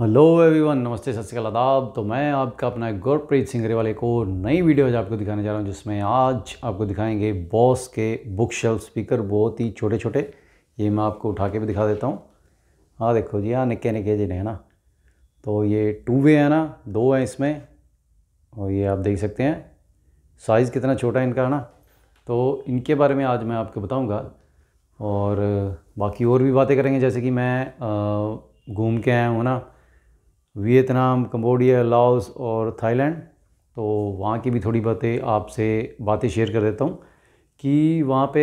Hello everyone नमस्ते सत श्रीकाल आदाब तो मैं आपका अपना गुरप्रीत सिंह वाले को नई वीडियो आज आपको दिखाने जा रहा हूँ जिसमें आज आपको दिखाएंगे बॉस के बुक शेल्फ स्पीकर बहुत ही छोटे छोटे ये मैं आपको उठा के भी दिखा देता हूँ हाँ देखो जी हाँ निके निके जी है ना तो ये टू वे है ना दो हैं इसमें और ये आप देख सकते हैं साइज़ कितना छोटा है इनका है ना तो इनके बारे में आज मैं आपको बताऊँगा और बाकी और भी बातें करेंगे जैसे कि मैं घूम के आया हूँ ना वियतनाम कम्बोडिया लाओस और थाईलैंड तो वहाँ की भी थोड़ी बातें आपसे बातें शेयर कर देता हूँ कि वहाँ पे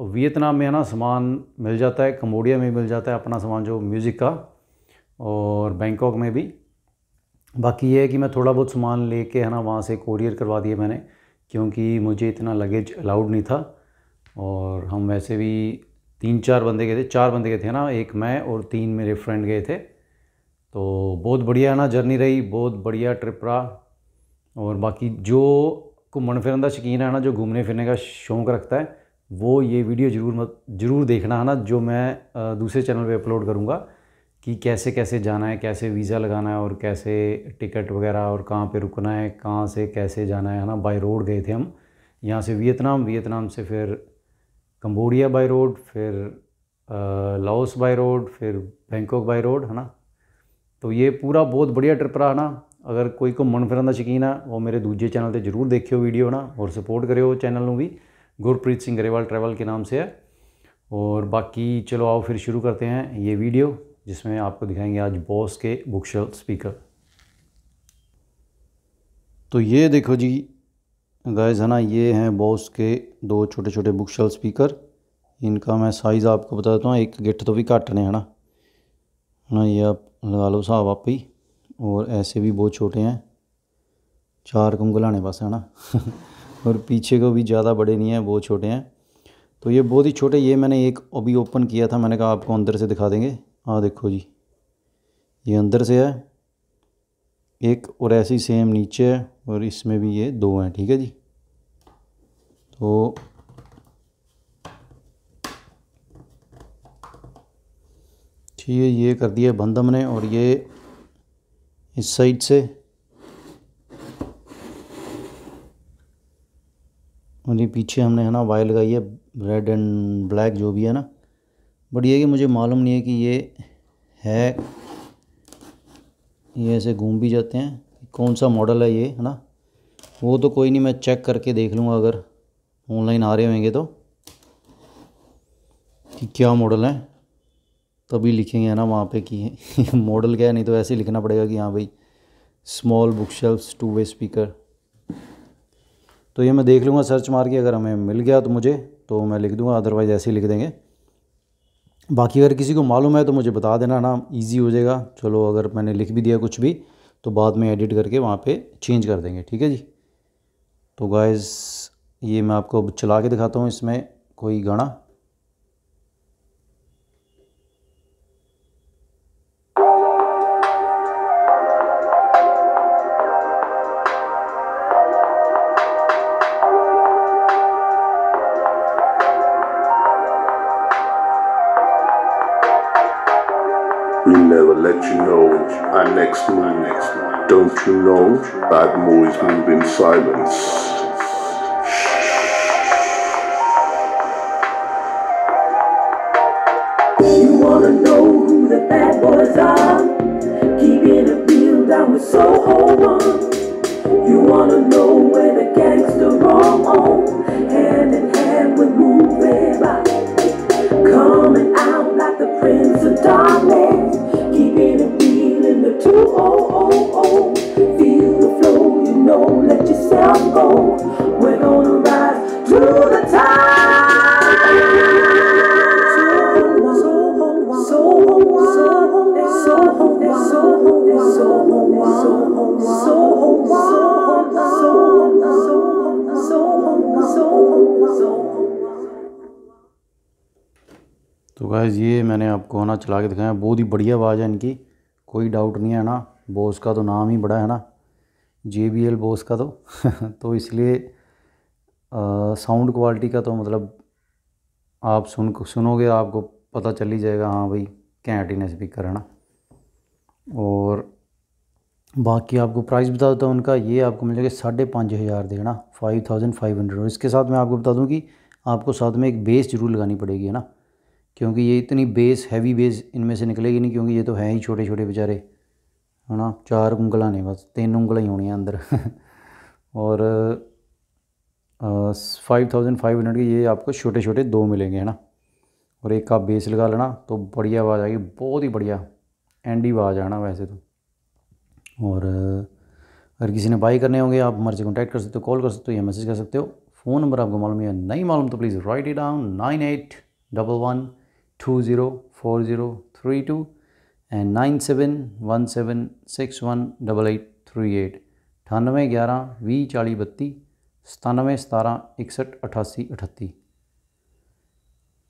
वियतनाम में है ना सामान मिल जाता है कम्बोडिया में मिल जाता है अपना सामान जो म्यूज़िक का और बैंकॉक में भी बाकी ये है कि मैं थोड़ा बहुत सामान लेके है ना वहाँ से कोरियर करवा दिया मैंने क्योंकि मुझे इतना लगेज अलाउड नहीं था और हम वैसे भी तीन चार बंदे गए थे चार बंदे गए थे ना एक मैं और तीन मेरे फ्रेंड गए थे तो बहुत बढ़िया ना जर्नी रही बहुत बढ़िया ट्रिप रहा और बाकी जो घूमन फिरन का शौकीन है ना जो घूमने फिरने का शौक़ रखता है वो ये वीडियो ज़रूर मत ज़रूर देखना है ना जो मैं दूसरे चैनल पे अपलोड करूँगा कि कैसे कैसे जाना है कैसे वीज़ा लगाना है और कैसे टिकट वगैरह और कहाँ पे रुकना है कहाँ से कैसे जाना है ना बाई रोड गए थे हम यहाँ से वियतनाम वियतनाम से फिर कम्बोडिया बाई रोड फिर लाओस बाई रोड फिर बैंकॉक बाई रोड है ना तो ये पूरा ਬਹੁਤ ਬੜੀਆ ਟ੍ਰਿਪ ਰਹਾ ਨਾ ਅਗਰ ਕੋਈ ਘੁੰਮਣ ਫਿਰਨ ਦਾ ਸ਼ਕੀਨ ਆ ਉਹ ਮੇਰੇ ਦੂਜੇ ਚੈਨਲ ਤੇ ਜਰੂਰ ਦੇਖਿਓ ਵੀਡੀਓ ना और सपोर्ट ਕਰਿਓ चैनल में भी गुरप्रीत सिंह ਗਰੇਵਾਲ ट्रैवल के नाम से है और बाकी चलो आओ फिर शुरू करते हैं ये वीडियो जिसमें आपको दिखाएंगे आज बॉस के बुकशेल स्पीकर तो ये देखो जी गायज है ना ये हैं बॉस के दो छोटे छोटे बुकशेल स्पीकर इनका मैं साइज़ आपको बता देता हूँ एक गिट तो भी घट ने है ना ना ये आप लगा लो हिसाब आप ही और ऐसे भी बहुत छोटे हैं चार कुंगल आने पास है ना और पीछे को भी ज़्यादा बड़े नहीं हैं बहुत छोटे हैं तो ये बहुत ही छोटे ये मैंने एक अभी ओपन किया था मैंने कहा आपको अंदर से दिखा देंगे हाँ देखो जी ये अंदर से है एक और ऐसी सेम नीचे है और इसमें भी ये दो हैं ठीक है जी तो ये ये कर दिया बंद हमने और ये इस साइड से और ये पीछे हमने है ना वायर लगाई है रेड एंड ब्लैक जो भी है ना बट ये कि मुझे मालूम नहीं है कि ये है ये ऐसे घूम भी जाते हैं कौन सा मॉडल है ये है ना वो तो कोई नहीं मैं चेक करके देख लूँगा अगर ऑनलाइन आ रहे होंगे तो कि क्या मॉडल है तभी लिखेंगे ना वहाँ पे कि मॉडल क्या है नहीं तो ऐसे ही लिखना पड़ेगा कि हाँ भाई small bookshelf two way speaker तो ये मैं देख लूँगा सर्च मार के अगर हमें मिल गया तो मुझे तो मैं लिख दूँगा अदरवाइज़ ऐसे ही लिख देंगे बाकी अगर किसी को मालूम है तो मुझे बता देना ना ईजी हो जाएगा चलो अगर मैंने लिख भी दिया कुछ भी तो बाद में एडिट करके वहाँ पर चेंज कर देंगे ठीक है जी तो गाइज़ ये मैं आपको चला के दिखाता हूँ इसमें कोई गाना let you know our next move. Don't you know? Bad boys move in silence. You wanna know who the bad boys are? Keeping it a feel down with Soho on. You wanna know where the gangster roam on? Hand in hand. Guys ये मैंने आपको है ना चला के दिखाया बहुत ही बढ़िया आवाज़ है इनकी कोई डाउट नहीं है ना बोस का तो नाम ही बड़ा है ना जे बी एल बोस का तो तो इसलिए साउंड क्वालिटी का तो मतलब आप सुन सुनोगे तो आपको पता चल ही जाएगा हाँ भाई कैंट इन स्पीकर है ना और बाकी आपको प्राइस बता देता हूँ उनका ये आपको मिल जाएगा साढ़े पाँच हज़ार देना फाइव थाउजेंड फाइव हंड्रेड और इसके साथ मैं आपको बता दूँ कि आपको साथ में एक बेस ज़रूर लगानी पड़ेगी है ना क्योंकि ये इतनी बेस हैवी बेस इनमें से निकलेगी नहीं क्योंकि ये तो हैं ही छोटे छोटे बेचारे है ना चार उंगल ने बस तीन उंगल ही होनी है अंदर और फाइव थाउजेंड फाइव हंड्रेड के ये आपको छोटे छोटे दो मिलेंगे है ना और एक आप बेस लगा लेना तो बढ़िया आवाज़ आएगी बहुत ही बढ़िया एंडी आवाज़ आना वैसे तो और अगर किसी ने बाई करने होंगे आप हमारे से कॉन्टैक्ट कर सकते हो कॉल कर सकते हो या मैसेज कर सकते हो फ़ोन नंबर आपको मालूम है नहीं मालूम तो please write it down nine eight double one two zero four zero three two and nine seven one seven six one double eight three eight अठानवे ग्यारह भी चाली बत्ती सतानवे सतारह इकसठ अठासी अठत्ती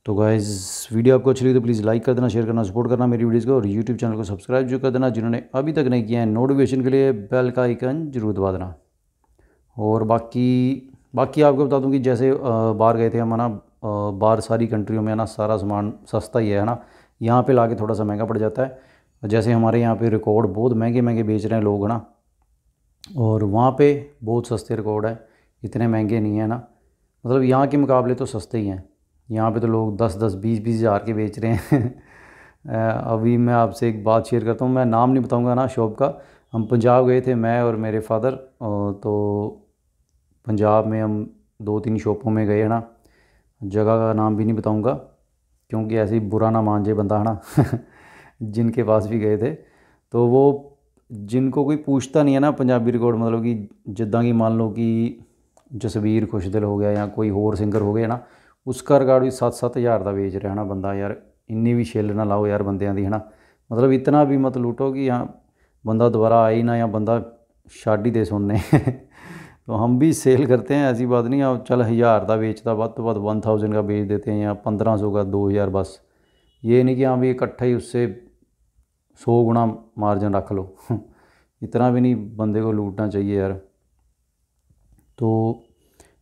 तो गाइज वीडियो आपको अच्छी लगी तो प्लीज़ लाइक कर देना शेयर करना सपोर्ट करना मेरी वीडियोज़ को और यूट्यूब चैनल को सब्सक्राइब जो कर देना जिन्होंने अभी तक नहीं किया है नोटिफिकेशन के लिए बेल का आइकन जरूर दबा देना और बाकी बाकी आपको बता दूँ कि जैसे बाहर गए थे हमारा बाहर सारी कंट्रियों में है ना सारा सामान सस्ता ही है ना यहाँ पे लाके थोड़ा सा महंगा पड़ जाता है जैसे हमारे यहाँ पे रिकॉर्ड बहुत महंगे महंगे बेच रहे हैं लोग ना और वहाँ पे बहुत सस्ते रिकॉर्ड हैं इतने महंगे नहीं है ना मतलब यहाँ के मुकाबले तो सस्ते ही हैं यहाँ पे तो लोग दस दस बीस बीस हज़ार के बेच रहे हैं अभी मैं आपसे एक बात शेयर करता हूँ मैं नाम नहीं बताऊँगा ना शॉप का हम पंजाब गए थे मैं और मेरे फादर तो पंजाब में हम दो तीन शॉपों में गए ना ਜਗ੍ਹਾ ਦਾ ਨਾਮ ਵੀ ਨਹੀਂ बताऊंगा ਕਿਉਂਕਿ ਐਸੀ ਬੁਰਾ ਨਾ ਮਾਨ ਜੇ ਬੰਦਾ ਹਨਾ ਜਿਨ ਕੇ ਪਾਸ ਵੀ ਗਏ ਥੇ ਤੋ तो ਜਿਨ ਕੋ ਕੋਈ ਪੁੱਛਤਾ ਨਹੀਂ ਹੈ ਨਾ ਪੰਜਾਬੀ ਰਿਕਾਰਡ ਮਤਲਬ ਕਿ ਜਿੱਦਾਂ ਕਿ ਮੰਨ ਲਓ ਕਿ ਜਸਵੀਰ ਖੁਸ਼ਦਿਲ ਹੋ ਗਿਆ ਜਾਂ ਕੋਈ ਹੋਰ ਸਿੰਗਰ ਹੋ ਗਿਆ ਨਾ ਉਸ ਦਾ ਰਿਕਾਰਡ ਵੀ 7-7000 ਦਾ ਵੇਚ ਰਿਹਾ ਨਾ ਬੰਦਾ ਯਾਰ ਇੰਨੀ ਵੀ ਛੇਲ ਨਾ ਲਾਓ ਯਾਰ ਬੰਦਿਆਂ ਦੀ ਹਨਾ ਮਤਲਬ ਇਤਨਾ ਵੀ ਮਤ ਲੂਟੋ ਕਿ ਹਾਂ ਬੰਦਾ ਦੁਬਾਰਾ ਆਈ ਨਾ ਜਾਂ ਬੰਦਾ ਸ਼ਾਦੀ ਦੇ ਸੁਣਨੇ तो हम भी सेल करते हैं ऐसी बात नहीं आप चल हज़ार का बेचता बाद तो बाद वन थाउजेंड का बेच देते हैं या पंद्रह सौ का दो हज़ार बस ये नहीं कि हाँ भी इकट्ठा ही उससे सौ गुना मार्जिन रख लो इतना भी नहीं बंदे को लूटना चाहिए यार तो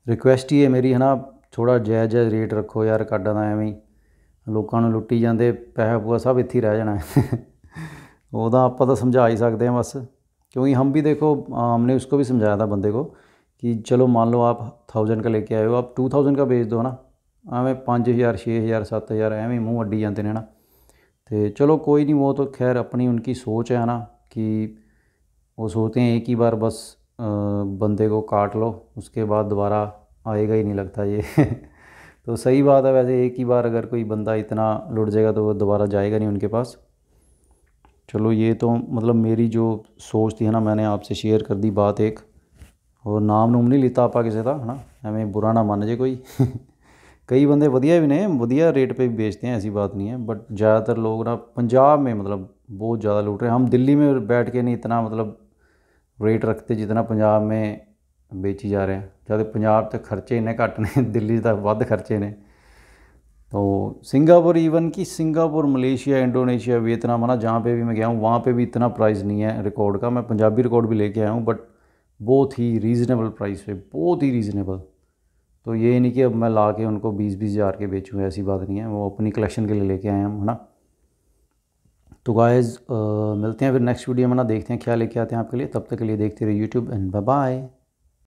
ਰਿਕੁਐਸਟ ਹੀ ਹੈ ਮੇਰੀ ਹੈ ਨਾ ਥੋੜਾ ਜਾਇਜ਼ ਜਾਇਜ਼ ਰੇਟ ਰੱਖੋ ਯਾਰ ਕਾਡਾਂ ਦਾ ਐਵੇਂ ਹੀ ਲੋਕਾਂ ਨੂੰ ਲੁੱਟੀ ਜਾਂਦੇ ਪੈਸਾ ਪੂਆ ਸਭ ਇੱਥੇ ਰਹਿ ਜਾਣਾ ਉਹਦਾ ਆਪਾਂ ਤਾਂ ਸਮਝਾ ਹੀ ਸਕਦੇ ਹਾਂ ਬਸ क्योंकि हम भी देखो हमने उसको भी समझाया था बंदे को कि चलो मान लो आप थाउजेंड का लेके आए हो आप टू थाउजेंड का बेच दो ना ਐਵੇਂ हज़ार सत्त हज़ार एवें मूँह अड्डी जाते हैं ना तो चलो कोई नहीं वो तो खैर अपनी उनकी सोच है ना कि वो सोचते हैं एक ही बार बस आ, बंदे को काट लो उसके बाद दोबारा आएगा ही नहीं लगता ये तो सही बात है वैसे एक ही बार अगर कोई बंदा इतना लुट जाएगा तो वो दोबारा जाएगा नहीं उनके पास चलो ये तो मतलब मेरी जो सोच थी है ना मैंने आपसे शेयर कर दी बात एक और नाम नूम नहीं ਨਹੀਂ ਲੀਤਾ किसी का है ना एवं बुरा ना ਮੰਨ जे कोई कई बंदे ਵਧੀਆ भी ने ਵਧੀਆ रेट पे भी बेचते हैं ऐसी बात नहीं है बट ज़्यादातर लोग ना पंजाब में मतलब बहुत ज़्यादा लूट रहे हैं हम दिल्ली में बैठ के नहीं इतना मतलब रेट रखते जितना पंजाब में बेची जा रहे हैं ज़्यादा पंजाब तो खर्चे इन्ने घट ने दिल्ली तक ਵੱਧ खर्चे ने तो सिंगापुर ईवन कि सिंगापुर मलेशिया इंडोनेशिया वियतनाम है ना जहाँ पे भी मैं गया हूँ वहाँ पे भी इतना प्राइस नहीं है रिकॉर्ड का मैं पंजाबी रिकॉर्ड भी लेके आया हूँ बट बहुत ही रीज़नेबल प्राइस पे बहुत ही रीज़नेबल तो ये नहीं कि अब मैं ला के उनको बीस बीस हज़ार के बेचूँ ऐसी बात नहीं है वो अपनी कलेक्शन के लिए लेके आए हम है ना तो गाइज मिलते हैं फिर नेक्स्ट वीडियो में ना देखते हैं क्या लेके आते हैं आपके लिए तब तक के लिए देखते रहिए यूट्यूब एंड बाय बाय